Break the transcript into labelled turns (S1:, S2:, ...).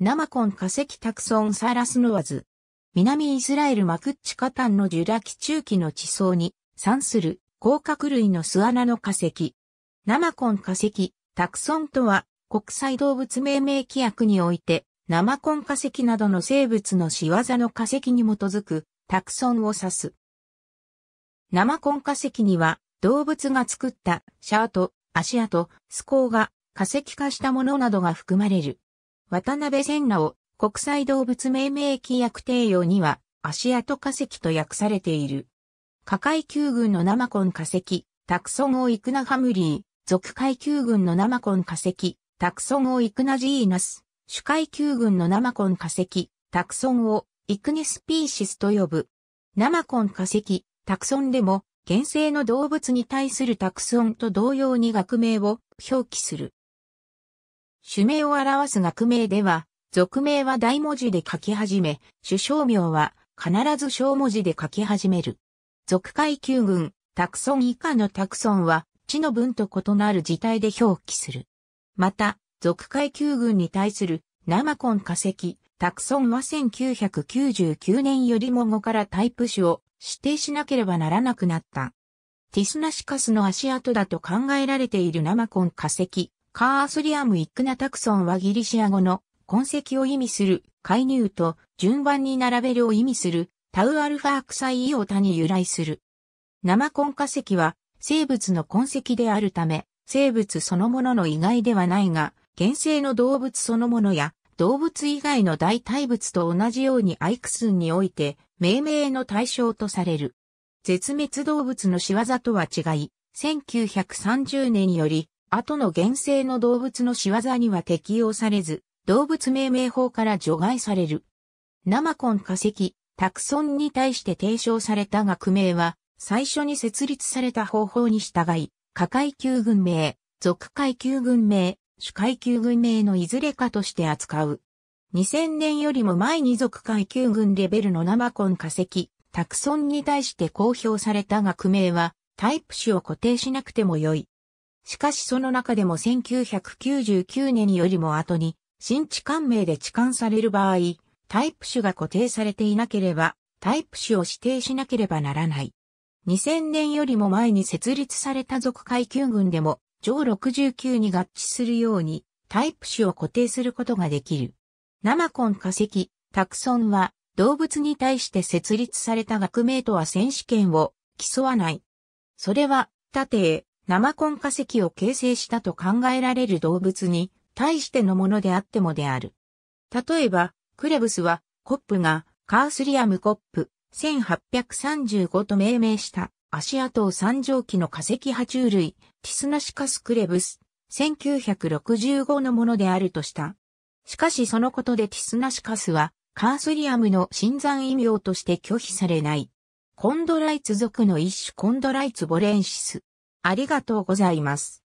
S1: ナマコン化石タクソンサラスノワズ。南イスラエルマクッチカタンのジュラ紀中期の地層に産する甲殻類の巣穴の化石。ナマコン化石タクソンとは国際動物命名規約においてナマコン化石などの生物の仕業の化石に基づくタクソンを指す。ナマコン化石には動物が作ったシャート、足跡、スコーが化石化したものなどが含まれる。渡辺千奈を国際動物命名規約定用には、足跡化石と訳されている。下階級群のナマコン化石、タクソンオイクナハムリー、属階級群のナマコン化石、タクソンオイクナジーナス、主階級群のナマコン化石、タクソンをイクネスピーシスと呼ぶ。ナマコン化石、タクソンでも、原生の動物に対するタクソンと同様に学名を表記する。種名を表す学名では、俗名は大文字で書き始め、首相名は必ず小文字で書き始める。俗階級群、タクソン以下のタクソンは、地の文と異なる字体で表記する。また、俗階級群に対する、ナマコン化石、タクソンは1999年よりも後からタイプ種を指定しなければならなくなった。ティスナシカスの足跡だと考えられているナマコン化石、カースリアム・イックナタクソンはギリシア語の痕跡を意味する介入と順番に並べるを意味するタウアルファークサイイオタに由来する。生根化石は生物の痕跡であるため生物そのものの意外ではないが原生の動物そのものや動物以外の代替物と同じようにアイクスンにおいて命名の対象とされる。絶滅動物の仕業とは違い、1930年より後の原生の動物の仕業には適用されず、動物命名法から除外される。ナマコン化石、タクソンに対して提唱された学名は、最初に設立された方法に従い、下階級群名、属階級群名、主階級群名のいずれかとして扱う。2000年よりも前に属階級群レベルのナマコン化石、タクソンに対して公表された学名は、タイプ種を固定しなくてもよい。しかしその中でも1999年よりも後に、新置換名で置換される場合、タイプ種が固定されていなければ、タイプ種を指定しなければならない。2000年よりも前に設立された属階級群でも、上69に合致するように、タイプ種を固定することができる。ナマコン化石、タクソンは、動物に対して設立された学名とは選手権を競わない。それは、縦、生根化石を形成したと考えられる動物に対してのものであってもである。例えば、クレブスはコップがカースリアムコップ1835と命名した足跡を三畳紀の化石爬虫類ティスナシカスクレブス1965のものであるとした。しかしそのことでティスナシカスはカースリアムの新山異名として拒否されない。コンドライツ属の一種コンドライツボレンシス。ありがとうございます。